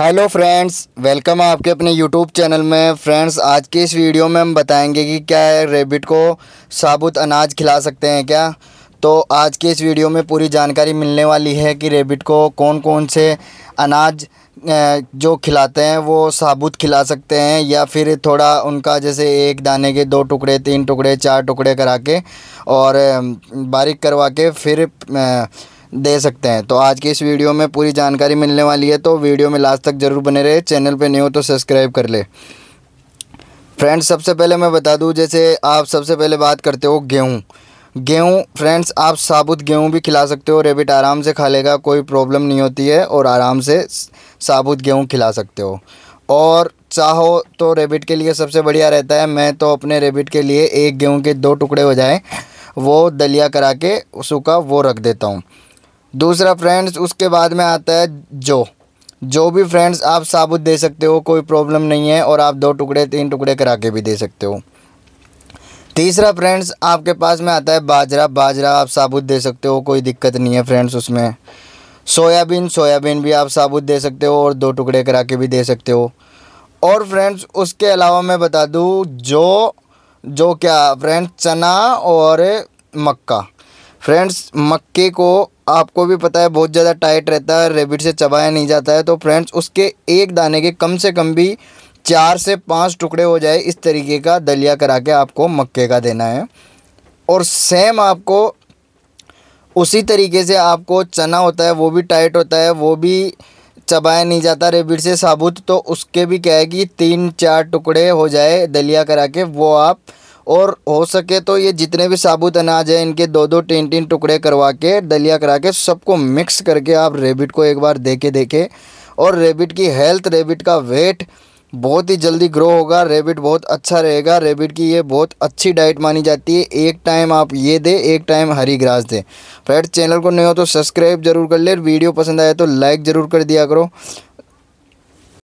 hello friends welcome है आपके अपने यूट्यूब चैनल में फ्रेंड्स आज के इस वीडियो में हम बताएंगे कि क्या रेबिट को साबुत अनाज खिला सकते हैं क्या तो आज के इस वीडियो में पूरी जानकारी मिलने वाली है कि रेबिट को कौन कौन से अनाज जो खिलाते हैं वो साबुत खिला सकते हैं या फिर थोड़ा उनका जैसे एक दाने के दो टुकड़े तीन टुकड़े चार टुकड़े करा के और बारीक करवा के फिर दे सकते हैं तो आज की इस वीडियो में पूरी जानकारी मिलने वाली है तो वीडियो में लास्ट तक ज़रूर बने रहे चैनल पर नहीं हो तो सब्सक्राइब कर ले फ्रेंड्स सबसे पहले मैं बता दूँ जैसे आप सबसे पहले बात करते हो गेहूँ गेहूँ फ्रेंड्स आप साबुत गेहूँ भी खिला सकते हो रेबिट आराम से खा लेगा कोई प्रॉब्लम नहीं होती है और आराम से साबुत गेहूँ खिला सकते हो और चाहो तो रेबिट के लिए सबसे बढ़िया रहता है मैं तो अपने रेबिट के लिए एक गेहूँ के दो टुकड़े हो जाए वो दलिया करा के सूखा वो रख देता हूँ दूसरा फ्रेंड्स उसके बाद में आता है जो जो भी फ्रेंड्स आप साबुत दे सकते हो कोई प्रॉब्लम नहीं है और आप दो टुकड़े तीन टुकड़े करा के भी दे सकते हो तीसरा फ्रेंड्स आपके पास में आता है बाजरा बाजरा आप साबुत दे सकते हो कोई दिक्कत नहीं है फ्रेंड्स उसमें सोयाबीन सोयाबीन भी आप साबुत दे सकते हो और दो टुकड़े करा के भी दे सकते हो और फ्रेंड्स उसके अलावा मैं बता दूँ जो जो क्या फ्रेंड्स चना और मक्का फ्रेंड्स मक्के को आपको भी पता है बहुत ज़्यादा टाइट रहता है रेबिट से चबाया नहीं जाता है तो फ्रेंड्स उसके एक दाने के कम से कम भी चार से पाँच टुकड़े हो जाए इस तरीके का दलिया करा के आपको मक्के का देना है और सेम आपको उसी तरीके से आपको चना होता है वो भी टाइट होता है वो भी चबाया नहीं जाता रेबिट से साबुत तो उसके भी क्या है कि तीन चार टुकड़े हो जाए दलिया करा के वो आप और हो सके तो ये जितने भी साबुत अनाज है इनके दो दो तीन तीन टुकड़े करवा के दलिया करा के सबको मिक्स करके आप रेबिट को एक बार देखे देखे और रेबिट की हेल्थ रेबिट का वेट बहुत ही जल्दी ग्रो होगा रेबिट बहुत अच्छा रहेगा रेबिट की ये बहुत अच्छी डाइट मानी जाती है एक टाइम आप ये दे एक टाइम हरी ग्रास दे फ्रेंड्स चैनल को नहीं हो तो सब्सक्राइब जरूर कर ले वीडियो पसंद आए तो लाइक ज़रूर कर दिया करो